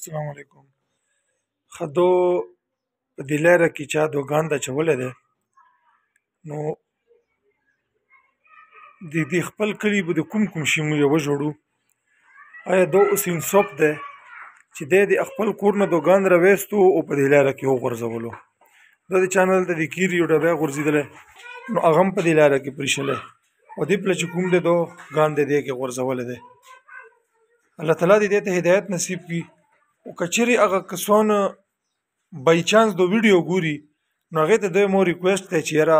السلام علیکم خدو په دې لاره کې چا دوکان د چولې ده نو د دې خپل کلی به د کوم کوم شي موږ وژړو آیا دا اوس انصاف ده چې د خپل کور نه دوکان راوېستو او په دې لاره کې وګرځولو دا د چینل ته د کیر یو ډبې غورځیدل نو هغه په دې لاره کې پرشله او دې پله چې کوم ده دوکان دې کې غورځول ده الله تعالی دې ته هدایت نصیب کړي کچری هغه کسونه بای چانس دو ویډیو ګوري نو هغه ته دوی مو ریکوست کوي چې یاره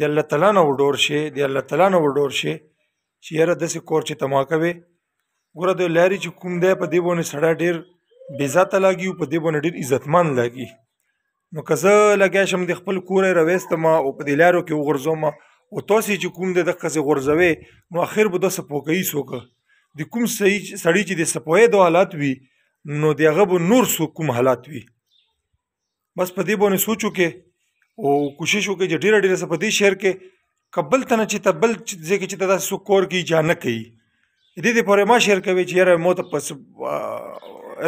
د الله تعالی نه وډور شي د الله تعالی نه وډور شي چې یاره داسې کور چې تما کوي ګوره د لاري چې کوم دی په دې باندې سړی ډیر بېزاته لاګي او په دې باندې ډیر عزتمن لاګي نو که زه لګیا شم د خپل کوره رويستم او په دې لارو کې وغورځوم او تاسو چې کوم دی د قزې غورځوي نو اخر به د سپوکې سوکه د کوم صحیح سړی چې د سپوې د حالات وي نو دیغه به نور سو کوم حالات وي بس په دې باندې سوچو کې او کوشش وکړي چې ډیره ډیره په دې شعر کې قبل تنه چې تبل ځکه چې تاسو سکور کی جان کوي دې دې پورې ما شعر کوي چې یاره مو ته پس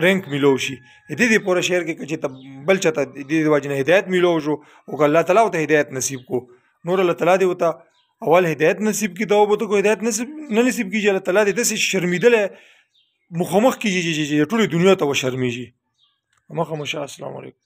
رینک ملو شي دې دې پورې شعر کې چې تبل چته دې دې واجنه هدایت ملو شو او الله تعالی ته هدایت نصیب کو نور الله تعالی دې وتا اول هدایت نصیب کی دا وبته کو هدایت نصیب نه نصیب کیږي الله تعالی دې داسې شرمیدل مخامخ کیږي ټول دنیا ته وشرمېږي مخامخ السلام علیکم